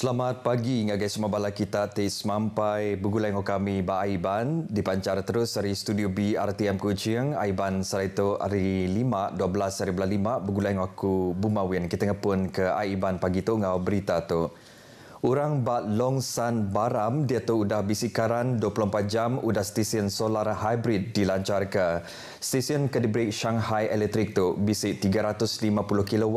Selamat pagi ngagai semua bala kita tes mampai begulai ngok kami ba Aiban dipancar terus dari studio B RTM Kuching Aiban Saraito hari 5 12 hari bulan 5 begulai ngok aku Bumawin kita ngapun ke Aiban pagi tu ngau berita tu Orang bat Longsan Baram dia tu udah bisikaran 24 jam udah stesen solar hybrid dilancarkan. Stesen kediberi Shanghai Electric tu bisik 350 kW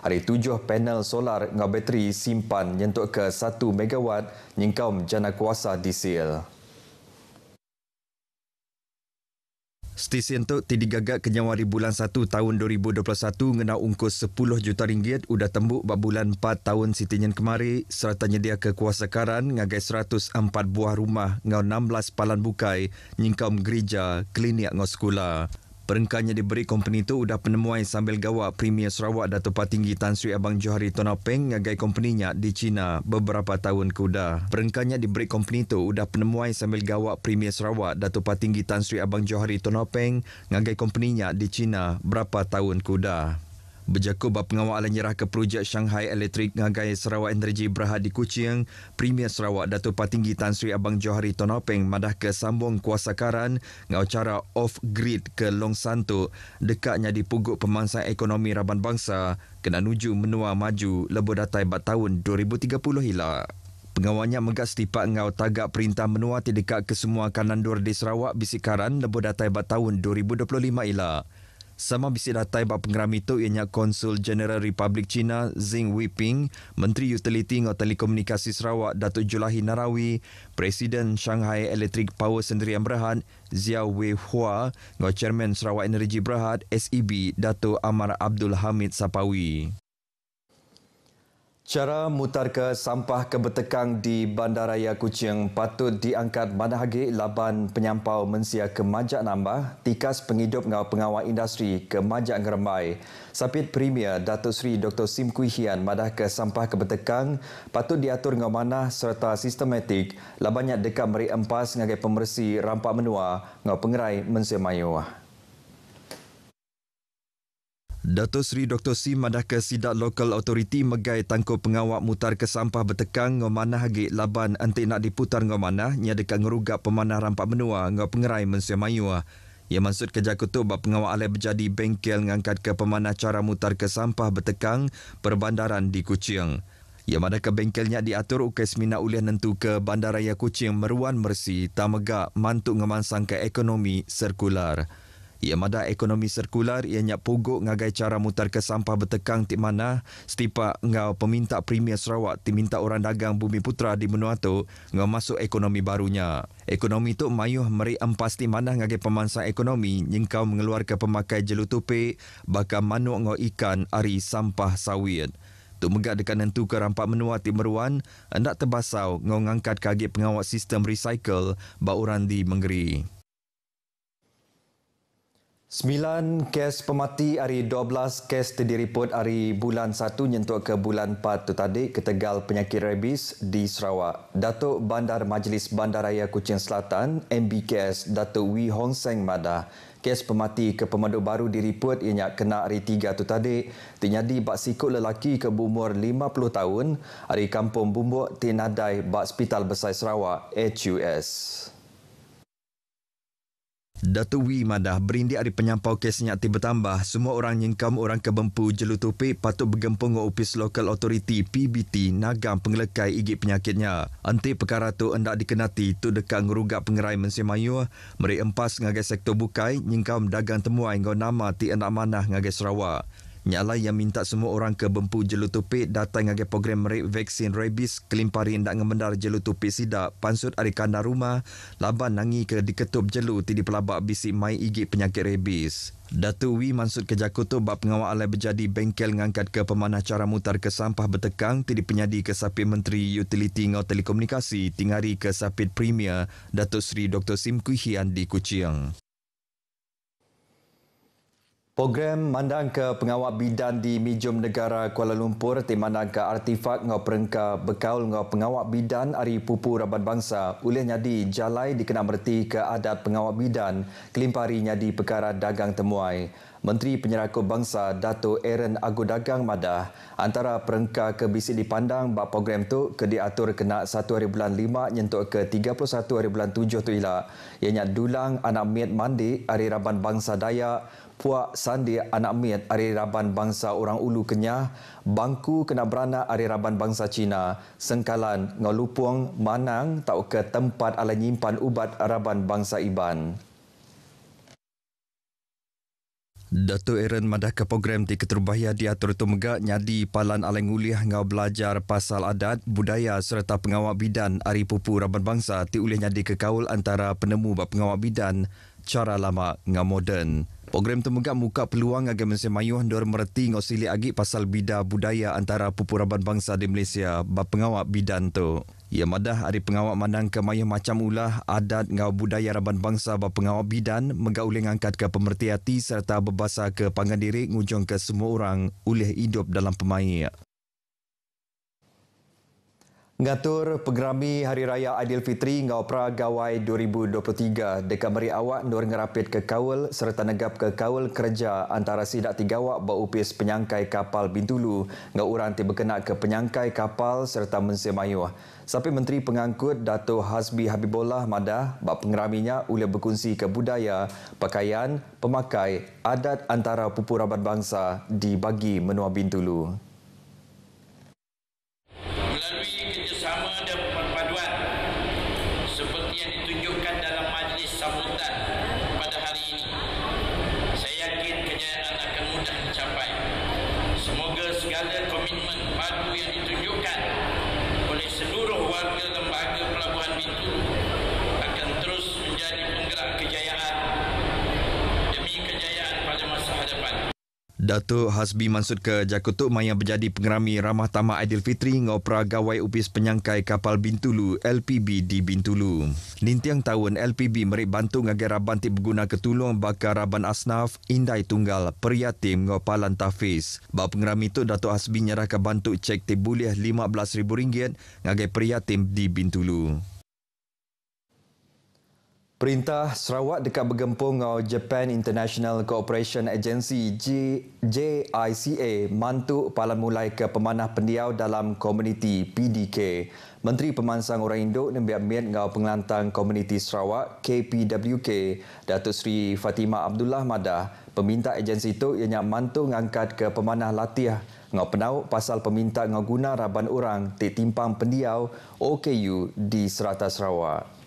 ada tujuh panel solar dengan bateri simpan nyentuk ke 1 MW nyingkaum jana kuasa disil. Stesen untuk tidak gagak ke bulan 1 tahun 2021 ngena ungkus 10 juta ringgit udah tembuk bak bulan 4 tahun sitinyen kemari serta nyedia ke kuasa karan ngagai 104 buah rumah ngau 16 palan bukai nyingkam gereja klinik ngau sekolah. Perengkannya diberi company itu sudah penemuan sambil gawak Premier Sarawak Dato' Patinggi Tan Sri Abang Johari Tonau Peng ngagai company di China beberapa tahun kuda. Perengkannya diberi company itu sudah penemuan sambil gawak Premier Sarawak Dato' Patinggi Tan Sri Abang Johari Tonau Peng ngagai company di China beberapa tahun kuda. Berjakub pengawalan nyerah ke projek Shanghai Electric Ngagai Sarawak Energi Berhad di Kuching, Premier Sarawak Datuk Patinggi Tan Sri Abang Johari Tonopeng madah ke sambung kuasa karan ngau cara off-grid ke Long Santu dekatnya di puguk pemangsaan ekonomi raban bangsa kena nuju menua maju lebur datai bat tahun 2030 hilang. Pengawalnya megak setipak ngau tagak perintah menua tidak ke semua kanan dur di Sarawak bisikaran lebur datai bat tahun 2025 hilang. Sama bisik datai bak penggeram itu ianya Konsul General Republik China Zing Weiping, Menteri Utiliti dan Telekomunikasi Sarawak Datuk Julahi Narawi, Presiden Shanghai Electric Power Sendirian Berhad Zia Wei Hua dan Chairman Sarawak Energy Berhad SEB Datuk Amar Abdul Hamid Sapawi. Cara mutar ke sampah kebetekang di Bandaraya Kuching patut diangkat manahagi laban penyampau mensia kemajak Nambah, tikas penghidup ngau pengawal industri kemajak ngeremai. Sapit Premier Datuk Seri Dr. Sim Kui Hian madah ke sampah kebetekang patut diatur ngau manah serta sistematik labanya dekat meri empas ngagai pemersi rampak menua ngau pengerai mensia mayuah. Dato Sri Dr. Sim Madaka Sidak Lokal Authority Megai Tangkup Pengawak Mutar ke Sampah Bertekang Ngomana Hagi Laban Antik Nak Diputar Ngomana Nya Dekat Ngerugak Pemanah Rampak Menua Ngau Pengerai Mensia Mayu Ia maksud kerja kutub Bapak Pengawak Alay Berjadi Bengkel Ngangkat ke Pemanah Cara Mutar ke Sampah Bertekang Perbandaran di Kuching Ia Madaka Bengkelnya Diatur Ukai Semina Ulih Nentu ke Bandaraya Kuching Meruan Mersi Tamegak Mantuk Ngemansang ke Ekonomi Sirkular ia mada ekonomi sirkular ianya pugu ngagai cara mutar ke sampah bertekang ti mana setipa ngau peminta premier Sarawak ti minta orang dagang bumi putra di benua tu ngau masuk ekonomi barunya. Ekonomi tu mayuh meri empas ti mana ngagai pemansang ekonomi nyengkau mengeluar ke pemakai jelu tupi baka manuk ngau ikan ari sampah sawit. Tu megak dekat nentu ke rampak menua ti meruan, hendak terbasau ngau ngangkat kaget pengawas sistem recycle ba orang di menggeri. Sembilan kes pemati hari 12 kes terdiriput hari bulan 1 nyentuk ke bulan 4 tu tadi ketegal penyakit rabies di Sarawak. Datuk Bandar Majlis Bandaraya Kuching Selatan, MBKS Datuk Wee Hong Seng Mada, kes pemati ke pemandu baru diriput ianya kena hari tiga tu tadi tinyadi bak sikut lelaki ke umur 50 tahun hari kampung Bumbuk Tinadai bak Hospital Besar Sarawak HUS. Datu Wi Madah berindi hari penyampau kesnya tiba bertambah. Semua orang nyingkam orang kebempu jelu tupi patut bergempur dengan local authority PBT nagam pengelekai igi penyakitnya. Anti perkara tu hendak dikenati tu dekat ngerugak pengerai Mesir Mayu meri empas ngagai sektor bukai nyingkam dagang temuai dengan nama ti anak manah ngagai Sarawak. Nyalah yang minta semua orang ke Bempu Jelutupik datang dengan program merik vaksin rabies kelimpari yang tak mengendar Jelutupik sidak pansut arikanda rumah laban nangi ke diketup jelu tidak pelabak bisi mai igi penyakit rabies. Datu Wi Mansud ke Jakarta bab pengawal alai berjadi bengkel ngangkat ke pemanah cara mutar ke sampah betekang tidak penyadi ke sapit Menteri Utiliti Ngau Telekomunikasi tingari ke sapit Premier Datuk Seri Dr. Sim Kuihian di Kuching. Program Mandang ke Pengawal Bidan di Mijum Negara Kuala Lumpur di Mandang ke Artifak Ngau Perengka Bekaul Ngau Pengawal Bidan Ari Pupu Rabat Bangsa Ulih Nyadi Jalai dikenal merti ke adat Pengawal Bidan Kelimpari Nyadi perkara Dagang Temuai Menteri Penyeraka Bangsa Dato Aaron Agudagang Dagang Madah antara perengka ke bisik dipandang bak program tu ke diatur kena 1 hari bulan 5 nyentuk ke 31 hari bulan 7 tu ila ianya dulang anak miat mandi hari raban bangsa Daya puak sandi anak miat hari raban bangsa orang ulu Kenyah bangku kena beranak hari raban bangsa Cina sengkalan ngelupung manang tau ke tempat ala nyimpan ubat raban bangsa Iban Dato' Aaron madah ke program di Keterubahiyah di Atur Tumega nyadi palan aleng uliah ngau belajar pasal adat, budaya serta pengawak bidan Ari Pupu Raban Bangsa ti uliah nyadi ke kaul antara penemu bab pengawak bidan cara lama ngau moden. Program Tumega muka peluang agar mesti mayuh dor mereti ngau silik agi pasal bida budaya antara Pupu Raban Bangsa di Malaysia bab pengawak bidan tu. Ia madah hari pengawal mandang ke macam ulah adat ngau budaya raban bangsa berpengawal bidan menggauling angkat ke pemerhati serta berbasa ke pangandiri ngujung ke semua orang oleh hidup dalam pemaya. Ngatur pegrami Hari Raya Aidilfitri Ngaopra Gawai 2023 dekat meri awak nur ngerapit ke kawal serta negap ke kawal kerja antara sidak tiga awak berupis penyangkai kapal Bintulu ngau urang ti berkenak ke penyangkai kapal serta mensem ayuh. Sapi Menteri Pengangkut Dato Hasbi Habibullah madah bak pengeraminya ulah berkunci ke budaya, pakaian, pemakai, adat antara pupu rabat bangsa dibagi menua Bintulu. segala komitmen padu yang ditunjukkan oleh seluruh warga lembaga Pelabuhan itu akan terus menjadi penggerak kejayaan Datuk Hasbi Mansud ke Jakutuk Maya menjadi pengerami ramah tamah Aidilfitri ngopra gawai upis penyangkai kapal Bintulu LPB di Bintulu. Nintiang tahun LPB merik bantu ngagai raban ti berguna ketulung bakar raban asnaf Indai Tunggal Periatim ngopalan Tafiz. Bak pengerami itu Datuk Hasbi nyerah bantu cek ti buliah RM15,000 ngagai Periatim di Bintulu. Perintah Sarawak dekat bergempung Japan International Cooperation Agency JICA mantuk palan mulai ke pemanah pendiau dalam komuniti PDK. Menteri Pemansang Orang Induk Nembiak Miet ngau pengelantang komuniti Sarawak KPWK Datuk Seri Fatima Abdullah Madah peminta agensi itu yang mantu mengangkat ke pemanah latihan ngau penau pasal peminta ngau guna raban orang ti pendiau OKU di Serata Sarawak.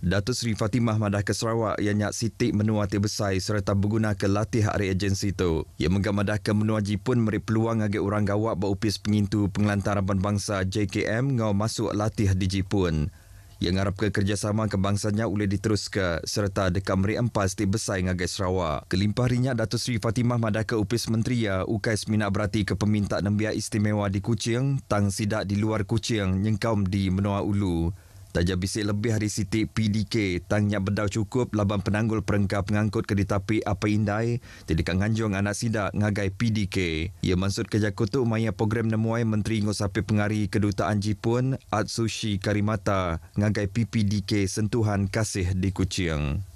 Datuk Seri Fatimah Madah ke Sarawak yang nyak sitik menua hati besar serta berguna ke latih hari agensi itu. Ia menggamadah ke menua Jipun meri peluang agak orang gawak berupis pengintu pengelantaran bangsa JKM ngau masuk latih di pun. Ia ngarap ke kerjasama kebangsanya boleh diteruskan serta dekat meri empas di besai ngagai Sarawak. Kelimpah rinyak Datuk Seri Fatimah Madah ke upis menteri ya ukai semina berarti ke peminta nembia istimewa di Kuching tang sidak di luar Kuching nyengkam di menua Ulu. Tajam bisik lebih hari siti PDK tangnya bedau cukup laban penanggul perengkap pengangkut ke ditapi apa indai di dekat nganjung anak sida ngagai PDK. Ia ya, maksud kerja kutu maya program nemuai Menteri Ngosapi Pengari Kedutaan Jepun Atsushi Karimata ngagai PPDK Sentuhan Kasih di Kuching.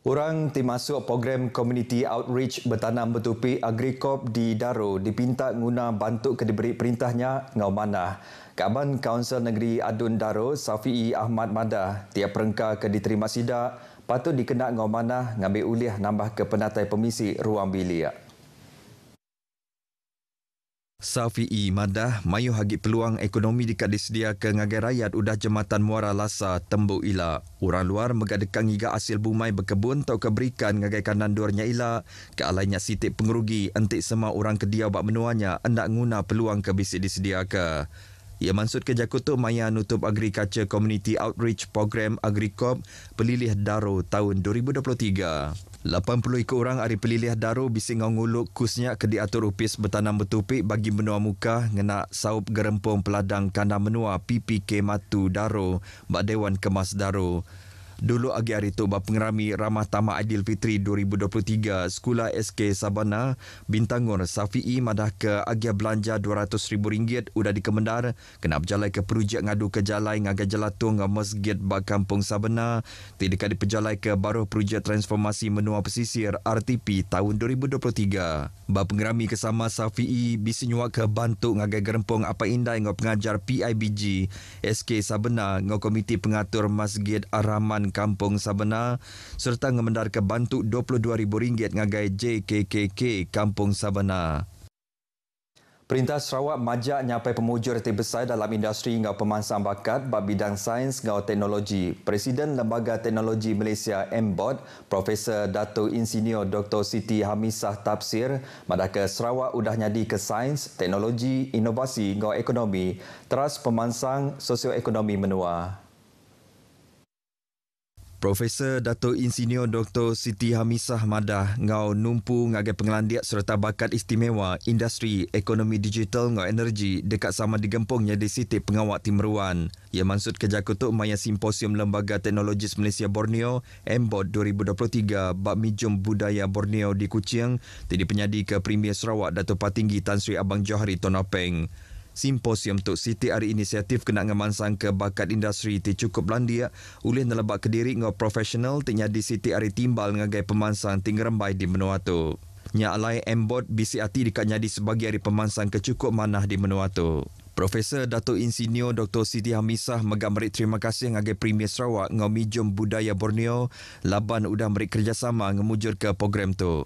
Orang termasuk program community outreach bertanam betupi Agrikop di Daro dipinta guna bantuk ke diberi perintahnya ngau mana. Kaban Kaunsel Negeri Adun Daro, Safi'i Ahmad Mada, tiap perengka ke diterima sidak, patut dikenak ngau mana ngambil ulih nambah ke penatai pemisi ruang bilik. Safi'i Madah mayu hagi peluang ekonomi dekat disedia ke ngagai rakyat udah jematan Muara Lasa, Tembu Ila. Orang luar megadekan hingga hasil bumai berkebun tau keberikan ngagai kanan duarnya Ila ke sitik pengerugi entik semua orang kedia bak menuanya hendak guna peluang ke bisik disedia ke. Ia mansud ke Jakutu Maya nutup Agriculture Community Outreach Program Agrikop Pelilih Daro tahun 2023. 80 ikut orang hari pelilih daru bising ngonguluk kusnya ke diatur upis bertanam bertupik bagi menua muka ngena saup gerempong peladang kandang menua PPK Matu daru, mbak Dewan Kemas daru. Dulu agi hari tu berpengerami Ramah Adil Fitri 2023 Sekolah SK Sabana Bintangur Safi'i madah ke agi belanja RM200,000 udah dikemendar kena berjalan ke projek ngadu ke jalai ngaga jelatung masjid bak kampung Sabana tidak di ke baru projek transformasi menua pesisir RTP tahun 2023 pengerami kesama Safi'i bisa nyuak ke bantu ngaga gerempung apa indah ngau pengajar PIBG SK Sabana ngau komiti pengatur masjid Araman Kampung Sabena serta ngemendar ke bantu RM22,000 ngagai JKKK Kampung Sabena. Perintah Sarawak majak nyapai pemujur reti besar dalam industri ngau pemansam bakat bab bidang sains ngau teknologi. Presiden Lembaga Teknologi Malaysia MBOT, Profesor Dato Insinyur Dr. Siti Hamisah Tafsir, madaka Sarawak udah nyadi ke sains, teknologi, inovasi ngau ekonomi, teras pemansang sosioekonomi menua. Profesor Dato Insinyur Dr. Siti Hamisah Madah ngau numpu ngagai pengelandiak serta bakat istimewa industri ekonomi digital ngau energi dekat sama digempung di Siti Pengawak Timeruan. Ia maksud kerja kutuk maya simposium Lembaga Teknologi Malaysia Borneo MBOT 2023 Bak Mijum Budaya Borneo di Kuching tidak penyadi ke Premier Sarawak Dato Patinggi Tan Sri Abang Johari Tonopeng. Simposium untuk CTR Inisiatif Kenangan Mansangka Bakat Industri itu cukup landia. Ulih nelebak kediri ngau profesional tinya di CTR timbal ngagai pemansang tinggal rembai di menua tu. Nya alai embot BCRT dikanya di sebagai hari pemansang kecukup manah di menua tu. Profesor Dato Insinyur Dr. Siti Hamisah megamerik terima kasih ngagai Premier Sarawak ngau mijum budaya Borneo laban udah merik kerjasama ngemujur ke program tu.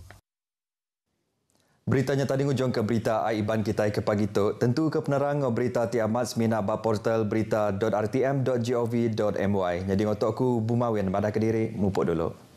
Beritanya tadi ujung ke berita Aiban kita ke pagi itu Tentu ke penerang berita ti amat semina ba portal berita.rtm.gov.my. Jadi ngotokku aku Bumawin pada kediri mupuk dulu.